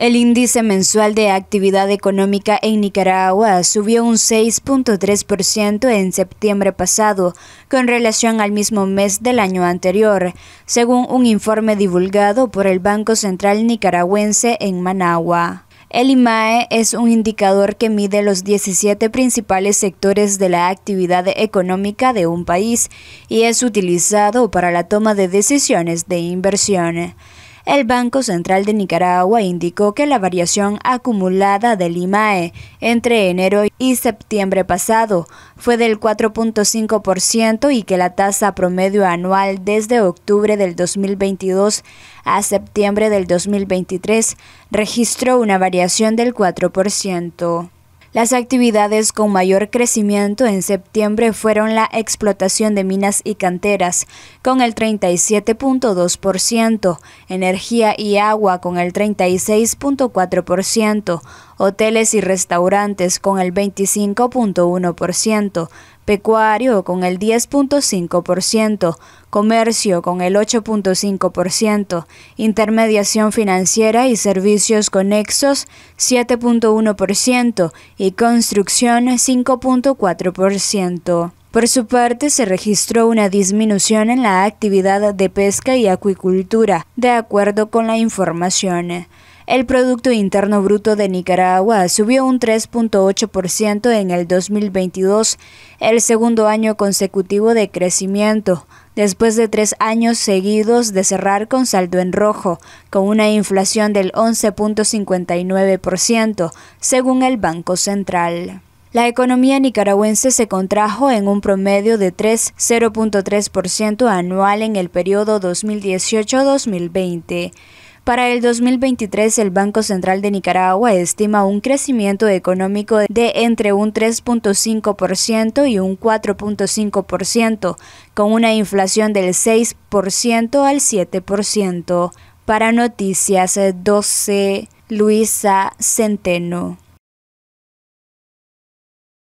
El índice mensual de actividad económica en Nicaragua subió un 6.3% en septiembre pasado con relación al mismo mes del año anterior, según un informe divulgado por el Banco Central Nicaragüense en Managua. El IMAE es un indicador que mide los 17 principales sectores de la actividad económica de un país y es utilizado para la toma de decisiones de inversión el Banco Central de Nicaragua indicó que la variación acumulada del IMAE entre enero y septiembre pasado fue del 4.5% y que la tasa promedio anual desde octubre del 2022 a septiembre del 2023 registró una variación del 4%. Las actividades con mayor crecimiento en septiembre fueron la explotación de minas y canteras, con el 37.2%, energía y agua con el 36.4%, hoteles y restaurantes con el 25.1%, pecuario con el 10.5%, comercio con el 8.5%, intermediación financiera y servicios conexos 7.1% y construcción 5.4%. Por su parte, se registró una disminución en la actividad de pesca y acuicultura, de acuerdo con la información. El Producto Interno Bruto de Nicaragua subió un 3.8% en el 2022, el segundo año consecutivo de crecimiento, después de tres años seguidos de cerrar con saldo en rojo, con una inflación del 11.59%, según el Banco Central. La economía nicaragüense se contrajo en un promedio de 3,0.3% anual en el periodo 2018-2020. Para el 2023, el Banco Central de Nicaragua estima un crecimiento económico de entre un 3.5% y un 4.5%, con una inflación del 6% al 7%. Para Noticias 12, Luisa Centeno.